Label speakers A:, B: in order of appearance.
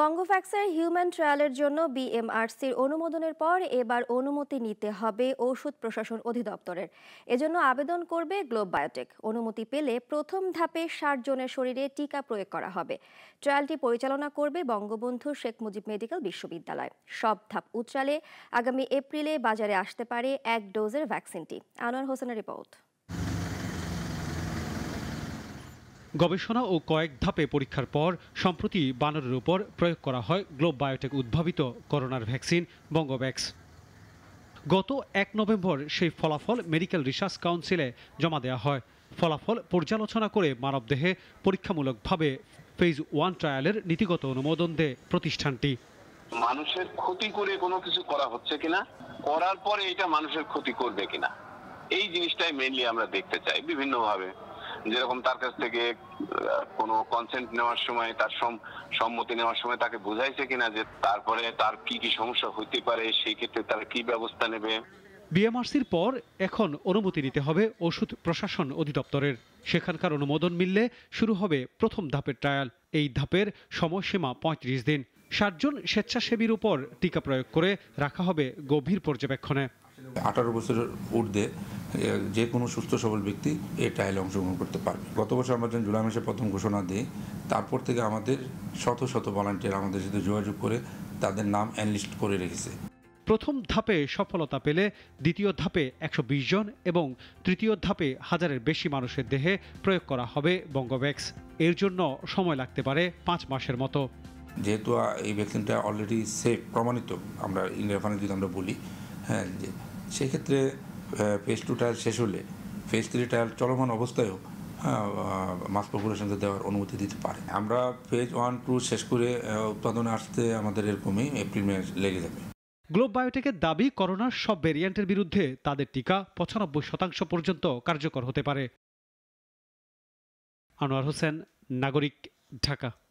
A: বঙ্গফ্যাক্সের human ট্রায়ালের জন্য বিএমআরসির অনুমোদনের পর এবার অনুমতি নিতে হবে ওষুধ প্রশাসন অধিদপ্তরের এজন্য আবেদন করবে গ্লোব বায়োটেক অনুমতি পেলে প্রথম ধাপে ষাট জনের শরীরে টিকা প্রয়োগ করা হবে ট্রায়ালটি পরিচালনা করবে বঙ্গবন্ধু শেখ মুজিব মেডিকেল বিশ্ববিদ্যালয় সব ধাপ উচ্চালে আগামী এপ্রিলে বাজারে আসতে পারে এক ডোজের ভ্যাকসিনটি আনোয়ার হোসেনের রিপোর্ট
B: গবেষণা ও কয়েক ধাপে পরীক্ষার পর সম্প্রতি বানরের উপর প্রয়োগ করা হয় গ্লোব বায়োটেক উদ্ভাবিত করোনার ভ্যাকসিন বঙ্গভ্যাক্স গত এক নভেম্বর সেই ফলাফল মেডিকেল রিসার্চ কাউন্সিলে জমা দেওয়া হয় ফলাফল পর্যালোচনা করে মানবদেহে পরীক্ষামূলকভাবে ফেজ ওয়ান ট্রায়ালের নীতিগত অনুমোদন দেয় প্রতিষ্ঠানটি
C: মানুষের ক্ষতি করে কোনো কিছু করা হচ্ছে কিনা করার পরে এটা মানুষের ক্ষতি করবে কিনা এই জিনিসটাই মেনলি আমরা দেখতে চাই বিভিন্নভাবে যেরকম তার কাছ থেকে কোনো কনসেন্ট নেওয়ার সময় তার সম্মতি নেওয়ার সময় তাকে বুঝাইছে কিনা যে তারপরে তার কি কি সমস্যা হইতে পারে সেই ক্ষেত্রে তার কি ব্যবস্থা নেবে
B: বিএমআরসির পর এখন অনুমতি নিতে হবে ওষুধ প্রশাসন অধিদপ্তরের সেখানকার অনুমোদন মিললে শুরু হবে প্রথম ধাপের ট্রায়াল এই ধাপের সময়সীমা পঁয়ত্রিশ দিন সাতজন স্বেচ্ছাসেবীর উপর টিকা প্রয়োগ করে রাখা হবে গভীর পর্যবেক্ষণে
D: আঠারো বছরের ঊর্ধ্বে যে কোনো সুস্থ সবল ব্যক্তি এই ট্রায়ালে অংশগ্রহণ করতে পারবে গত বছর আমরা যখন জুলাই মাসে প্রথম ঘোষণা দিই তারপর থেকে আমাদের শত শত ভলান্টিয়ার আমাদের সাথে যোগাযোগ করে তাদের নাম অ্যানলিস্ট করে রেখেছে
B: প্রথম ধাপে সফলতা পেলে দ্বিতীয় ধাপে একশো বিশ জন এবং তৃতীয় ধাপে হাজারের বেশি মানুষের দেহে প্রয়োগ করা হবে বঙ্গব্যাক্স এর জন্য সময় লাগতে পারে পাঁচ মাসের মতো
D: যেহেতু এই ভ্যাকসিনটা অলরেডি সেফ প্রমাণিত আমরা ইন্ডিয়া রেফারেন্স যদি আমরা বলি হ্যাঁ সেক্ষেত্রে ফেজ টু ট্রায়াল শেষ হলে ফেজ থ্রি ট্রায়াল চলমান অবস্থায়ও হ্যাঁ, মাস পপুলেশনকে দেওয়ার অনুমতি দিতে পারে আমরা ফেজ ওয়ান টু শেষ করে উৎপাদনে আসতে আমাদের এরকমই এপ্রিল মে লেগে যাবে
B: গ্লোব বায়োটেকের দাবি করোনার সব ভেরিয়েন্টের বিরুদ্ধে তাদের টিকা পঁচানব্বই শতাংশ পর্যন্ত কার্যকর হতে পারে আনোয়ার হোসেন নাগরিক ঢাকা